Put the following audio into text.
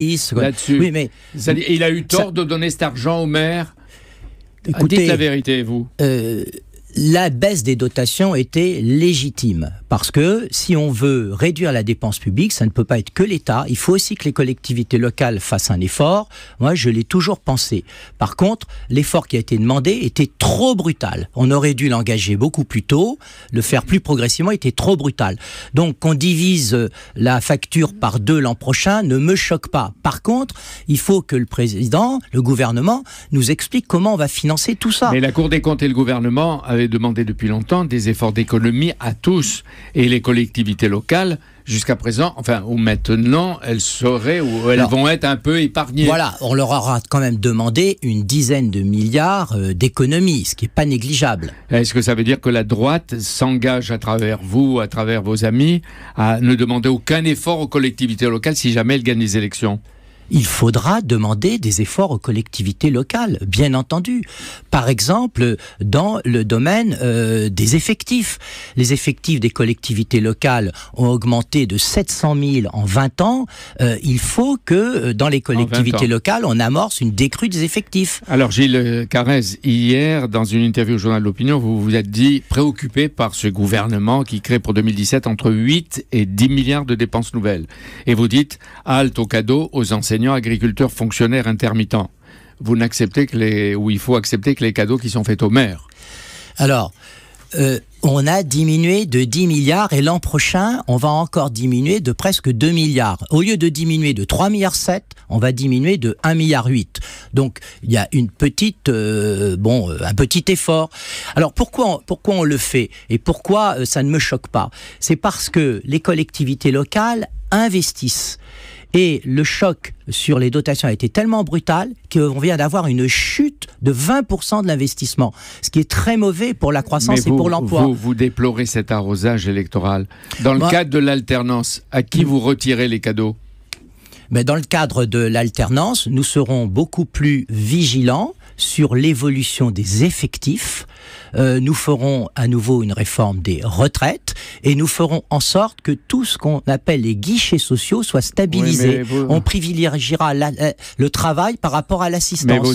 Là-dessus. il a eu tort de donner cet argent au maire. Écoutez, Dites la vérité, vous. Euh, la baisse des dotations était légitime. Parce que si on veut réduire la dépense publique, ça ne peut pas être que l'État. Il faut aussi que les collectivités locales fassent un effort. Moi, je l'ai toujours pensé. Par contre, l'effort qui a été demandé était trop brutal. On aurait dû l'engager beaucoup plus tôt. Le faire plus progressivement était trop brutal. Donc, qu'on divise euh, la facture par deux l'an prochain ne me choque pas. Par contre, il faut que le président, le gouvernement, nous explique comment on va financer tout ça. Mais la Cour des comptes et le gouvernement Demander demandé depuis longtemps des efforts d'économie à tous et les collectivités locales jusqu'à présent, enfin, ou maintenant, elles seraient ou elles vont être un peu épargnées. Voilà, on leur aura quand même demandé une dizaine de milliards euh, d'économies, ce qui n'est pas négligeable. Est-ce que ça veut dire que la droite s'engage à travers vous, à travers vos amis, à ne demander aucun effort aux collectivités locales si jamais elles gagnent les élections il faudra demander des efforts aux collectivités locales, bien entendu. Par exemple, dans le domaine euh, des effectifs. Les effectifs des collectivités locales ont augmenté de 700 000 en 20 ans. Euh, il faut que euh, dans les collectivités locales, on amorce une décrue des effectifs. Alors Gilles Carrez, hier, dans une interview au journal de l'opinion, vous vous êtes dit préoccupé par ce gouvernement qui crée pour 2017 entre 8 et 10 milliards de dépenses nouvelles. Et vous dites, halte au cadeau aux anciens agriculteurs, fonctionnaires, intermittents. Vous n'acceptez que les, ou il faut accepter que les cadeaux qui sont faits aux maires. Alors, euh, on a diminué de 10 milliards et l'an prochain, on va encore diminuer de presque 2 milliards. Au lieu de diminuer de 3 milliards 7, on va diminuer de 1 milliard 8. Donc il y a une petite euh, bon euh, un petit effort. Alors pourquoi on, pourquoi on le fait et pourquoi ça ne me choque pas C'est parce que les collectivités locales investissent et le choc sur les dotations a été tellement brutal qu'on vient d'avoir une chute de 20% de l'investissement, ce qui est très mauvais pour la croissance et pour l'emploi. Vous, déplorez cet arrosage électoral. Dans le cadre de l'alternance, à qui mm. vous retirez les cadeaux mais dans le cadre de l'alternance, nous serons beaucoup plus vigilants sur l'évolution des effectifs. Euh, nous ferons à nouveau une réforme des retraites et nous ferons en sorte que tout ce qu'on appelle les guichets sociaux soit stabilisé. On privilégiera le travail par rapport à l'assistance.